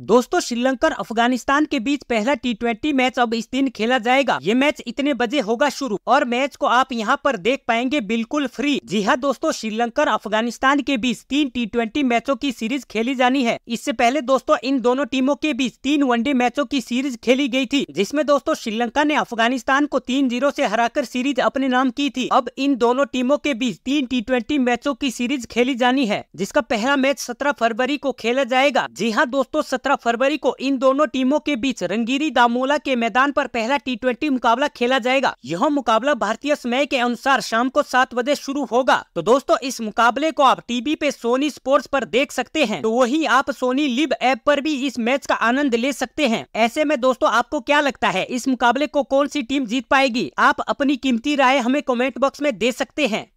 दोस्तों श्रीलंका और अफगानिस्तान के बीच पहला टी ट्वेंटी मैच अब इस दिन खेला जाएगा ये मैच इतने बजे होगा शुरू और मैच को आप यहां पर देख पाएंगे बिल्कुल फ्री जी हां दोस्तों श्रीलंका और अफगानिस्तान के बीच तीन टी ट्वेंटी मैचों की सीरीज खेली जानी है इससे पहले दोस्तों इन दोनों टीमों के बीच तीन वनडे मैचों की सीरीज खेली गयी थी जिसमे दोस्तों श्रीलंका ने अफगानिस्तान को तीन जीरो ऐसी कर सीरीज अपने नाम की थी अब इन दोनों टीमों के बीच तीन टी ट्वेंटी मैचों की सीरीज खेली जानी है जिसका पहला मैच सत्रह फरवरी को खेला जाएगा जी हाँ दोस्तों सत्रह फरवरी को इन दोनों टीमों के बीच रंगीरी दामोला के मैदान पर पहला टी मुकाबला खेला जाएगा यह मुकाबला भारतीय समय के अनुसार शाम को सात बजे शुरू होगा तो दोस्तों इस मुकाबले को आप टीवी पे सोनी स्पोर्ट्स पर देख सकते हैं तो वही आप सोनी लिब ऐप पर भी इस मैच का आनंद ले सकते हैं ऐसे में दोस्तों आपको क्या लगता है इस मुकाबले को कौन सी टीम जीत पाएगी आप अपनी कीमती राय हमें कॉमेंट बॉक्स में दे सकते हैं